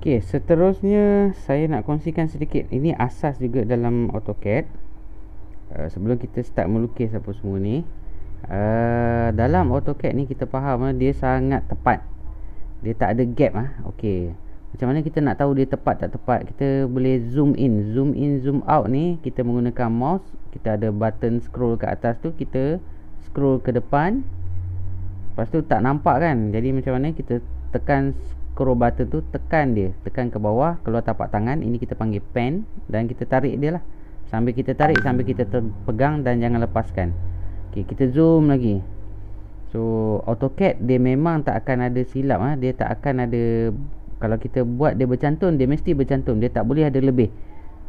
Okey, seterusnya saya nak kongsikan sedikit. Ini asas juga dalam AutoCAD. Uh, sebelum kita start melukis apa semua ni. Uh, dalam AutoCAD ni kita faham eh, dia sangat tepat. Dia tak ada gap ah. Okey. Macam mana kita nak tahu dia tepat tak tepat? Kita boleh zoom in, zoom in, zoom out ni kita menggunakan mouse. Kita ada button scroll ke atas tu kita scroll ke depan. Lepas tu tak nampak kan? Jadi macam mana kita tekan screw button tu tekan dia tekan ke bawah keluar tapak tangan ini kita panggil pen dan kita tarik dia lah sambil kita tarik sambil kita pegang dan jangan lepaskan ok kita zoom lagi so autocad dia memang tak akan ada silap ha? dia tak akan ada kalau kita buat dia bercantum dia mesti bercantum dia tak boleh ada lebih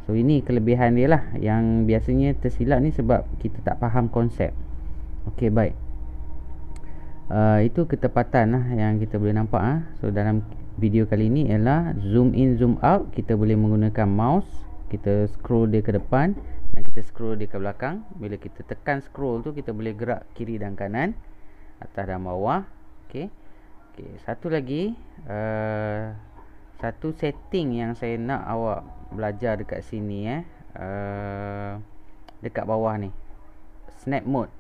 so ini kelebihan dia lah yang biasanya tersilap ni sebab kita tak faham konsep ok baik Uh, itu ketepatan lah yang kita boleh nampak ha. So dalam video kali ini ialah zoom in zoom out kita boleh menggunakan mouse kita scroll dia ke depan dan kita scroll dia ke belakang bila kita tekan scroll tu kita boleh gerak kiri dan kanan atas dan bawah okey okey satu lagi uh, satu setting yang saya nak awak belajar dekat sini eh uh, dekat bawah ni snap mode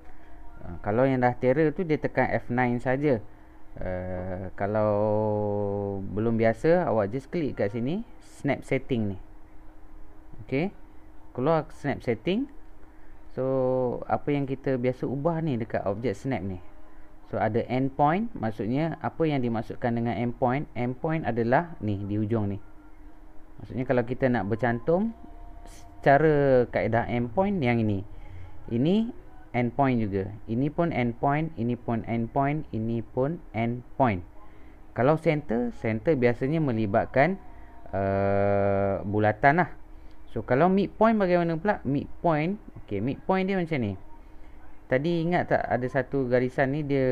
uh, kalau yang dah terror tu dia tekan F9 saja Eh, kalau belum biasa awak just klik kat sini snap setting ni ok keluar snap setting so apa yang kita biasa ubah ni dekat objek snap ni so ada end point, maksudnya apa yang dimaksudkan dengan end point? End point adalah ni di hujung ni maksudnya kalau kita nak bercantum secara kaedah point yang ini ini End point juga. Ini pun end point, ini pun end point, ini pun end point. Kalau center, center biasanya melibatkan uh, bulatan lah. So, kalau midpoint bagaimana pula? Midpoint, okay, midpoint dia macam ni. Tadi ingat tak ada satu garisan ni dia...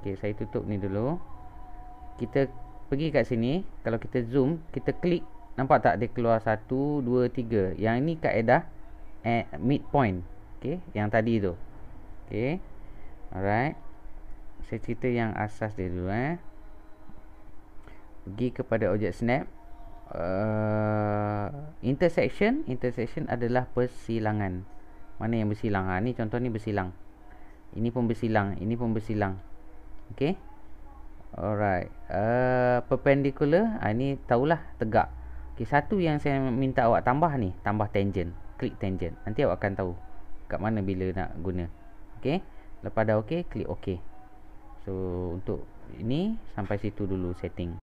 Okay, saya tutup ni dulu. Kita pergi kat sini. Kalau kita zoom, kita klik. Nampak tak dia keluar satu, dua, tiga. Yang ini kaedah eh midpoint okey yang tadi tu okey alright saya cerita yang asas dia dulu eh pergi kepada objek snap uh, intersection intersection adalah persilangan mana yang bersilang ha, ni contoh ni bersilang ini pun bersilang ini pun bersilang okey alright uh, perpendicular ha, ah, ni tahulah tegak okey satu yang saya minta awak tambah ni tambah tangent klik tangent nanti awak akan tahu kat mana bila nak guna ok lepas dah ok klik ok so untuk ini sampai situ dulu setting